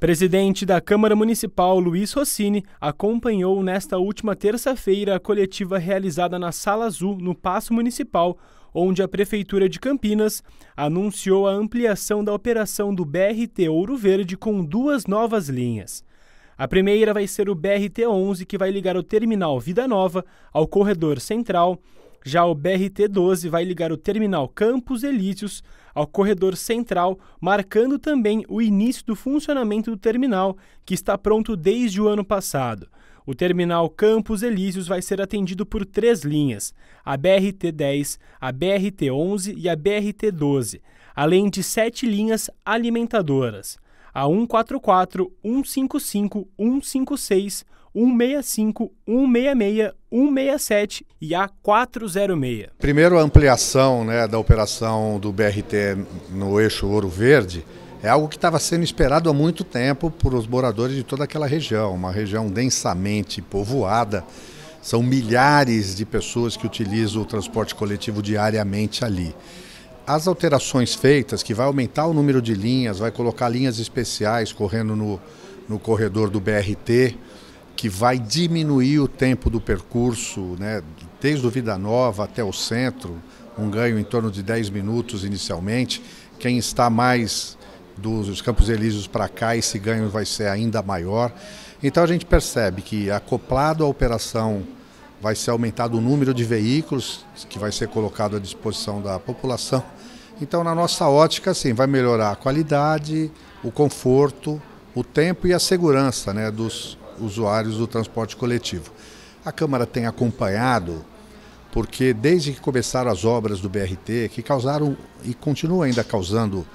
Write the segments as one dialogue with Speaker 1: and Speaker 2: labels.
Speaker 1: Presidente da Câmara Municipal, Luiz Rossini, acompanhou nesta última terça-feira a coletiva realizada na Sala Azul, no Paço Municipal, onde a Prefeitura de Campinas anunciou a ampliação da operação do BRT Ouro Verde com duas novas linhas. A primeira vai ser o BRT-11, que vai ligar o terminal Vida Nova ao corredor central, já o BRT-12 vai ligar o terminal Campos Elíseos ao corredor central, marcando também o início do funcionamento do terminal, que está pronto desde o ano passado. O terminal Campos Elíseos vai ser atendido por três linhas: a BRT-10, a BRT-11 e a BRT-12, além de sete linhas alimentadoras a 144, 155, 156, 165, 166, 167 e a 406.
Speaker 2: Primeiro, a ampliação né, da operação do BRT no eixo Ouro Verde é algo que estava sendo esperado há muito tempo por os moradores de toda aquela região, uma região densamente povoada. São milhares de pessoas que utilizam o transporte coletivo diariamente ali as alterações feitas, que vai aumentar o número de linhas, vai colocar linhas especiais correndo no, no corredor do BRT, que vai diminuir o tempo do percurso, né, desde o Vida Nova até o centro, um ganho em torno de 10 minutos inicialmente. Quem está mais dos Campos Elíseos para cá, esse ganho vai ser ainda maior. Então a gente percebe que, acoplado à operação, vai ser aumentado o número de veículos que vai ser colocado à disposição da população então, na nossa ótica, assim, vai melhorar a qualidade, o conforto, o tempo e a segurança né, dos usuários do transporte coletivo. A Câmara tem acompanhado, porque desde que começaram as obras do BRT, que causaram e continuam ainda causando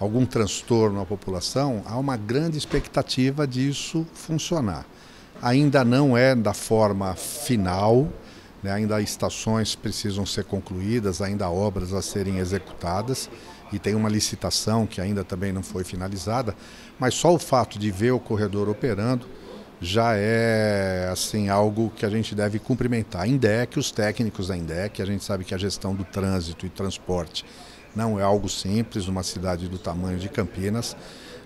Speaker 2: algum transtorno à população, há uma grande expectativa disso funcionar. Ainda não é da forma final, né? Ainda há estações precisam ser concluídas, ainda há obras a serem executadas e tem uma licitação que ainda também não foi finalizada, mas só o fato de ver o corredor operando já é assim algo que a gente deve cumprimentar. A INDEC, os técnicos da INDEC, a gente sabe que a gestão do trânsito e transporte não é algo simples numa cidade do tamanho de Campinas,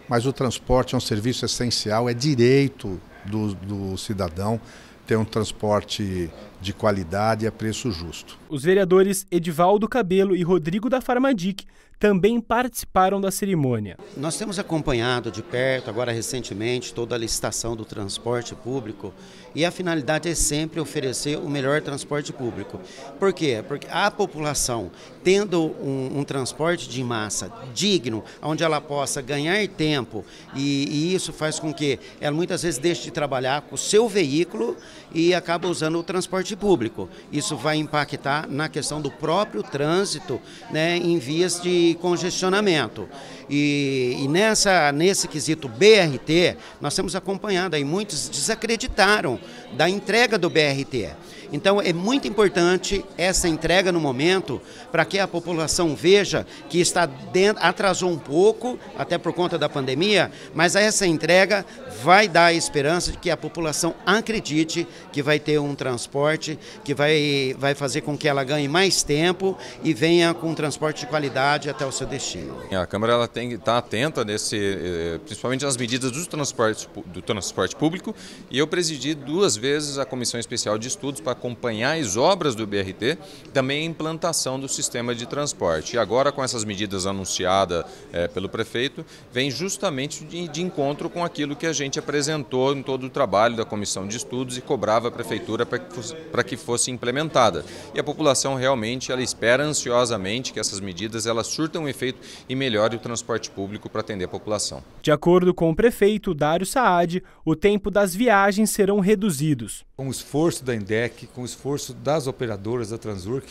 Speaker 2: mas o transporte é um serviço essencial, é direito do, do cidadão ter um transporte de qualidade e é a preço justo.
Speaker 1: Os vereadores Edivaldo Cabelo e Rodrigo da Farmadic também participaram da cerimônia.
Speaker 3: Nós temos acompanhado de perto, agora recentemente, toda a licitação do transporte público e a finalidade é sempre oferecer o melhor transporte público. Por quê? Porque a população, tendo um, um transporte de massa digno, onde ela possa ganhar tempo, e, e isso faz com que ela muitas vezes deixe de trabalhar com o seu veículo e acaba usando o transporte público. Isso vai impactar na questão do próprio trânsito né, em vias de congestionamento. E, e, nessa, nesse quesito BRT, nós temos acompanhado aí, muitos desacreditaram da entrega do BRT. Então é muito importante essa entrega no momento para que a população veja que está dentro, atrasou um pouco, até por conta da pandemia, mas essa entrega vai dar a esperança de que a população acredite que vai ter um transporte que vai, vai fazer com que ela ganhe mais tempo e venha com um transporte de qualidade até o seu destino.
Speaker 4: A Câmara ela tem que tá estar atenta nesse, eh, principalmente nas medidas do transporte, do transporte público e eu presidi duas vezes a Comissão Especial de Estudos para acompanhar as obras do BRT também a implantação do sistema de transporte. E agora com essas medidas anunciadas é, pelo prefeito, vem justamente de, de encontro com aquilo que a gente apresentou em todo o trabalho da Comissão de Estudos e cobrava a Prefeitura para que fosse, que fosse implementada. E a população realmente ela espera ansiosamente que essas medidas elas surjam surta um efeito e melhore o transporte público para atender a população.
Speaker 1: De acordo com o prefeito Dário Saad, o tempo das viagens serão reduzidos. Com o esforço da
Speaker 4: INDEC, com o esforço das operadoras da Transurc,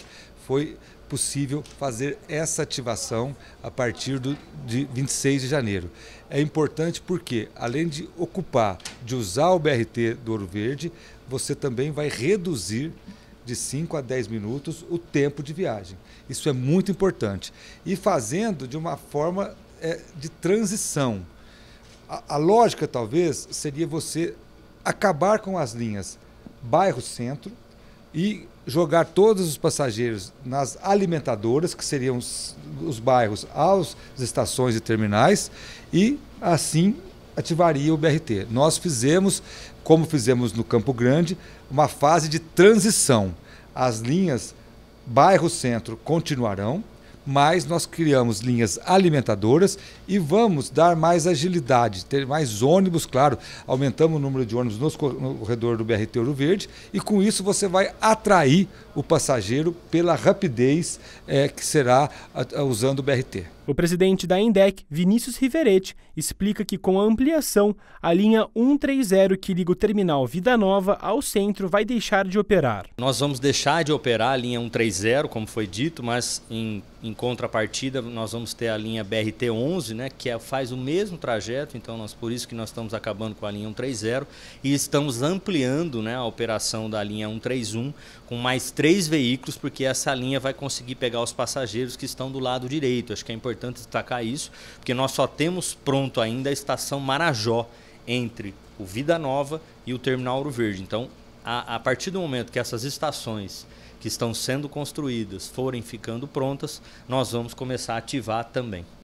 Speaker 4: foi possível fazer essa ativação a partir do, de 26 de janeiro. É importante porque, além de ocupar, de usar o BRT do Ouro Verde, você também vai reduzir de 5 a 10 minutos o tempo de viagem. Isso é muito importante. E fazendo de uma forma é, de transição. A, a lógica, talvez, seria você acabar com as linhas bairro-centro e jogar todos os passageiros nas alimentadoras, que seriam os, os bairros aos estações e terminais, e assim ativaria o BRT. Nós fizemos, como fizemos no Campo Grande, uma fase de transição. As linhas bairro-centro continuarão, mas nós criamos linhas alimentadoras e vamos dar mais agilidade, ter mais ônibus, claro, aumentamos o número de ônibus no corredor do BRT Ouro Verde e com isso você vai atrair o passageiro pela rapidez é, que será
Speaker 1: a, a, usando o BRT. O presidente da Indec, Vinícius Riveretti, explica que com a ampliação, a linha 130 que liga o terminal Vida Nova ao centro vai deixar de operar. Nós vamos deixar de operar a linha 130, como foi dito, mas em em contrapartida, nós vamos ter a linha BRT11, né, que é, faz o mesmo trajeto, então nós por isso que nós estamos acabando com a linha 130 e estamos ampliando né, a operação da linha 131 com mais três veículos, porque essa linha vai conseguir pegar os passageiros que estão do lado direito. Acho que é importante destacar isso, porque nós só temos pronto ainda a estação Marajó entre o Vida Nova e o Terminal Ouro Verde. Então, a, a partir do momento que essas estações que estão sendo construídas forem ficando prontas, nós vamos começar a ativar também.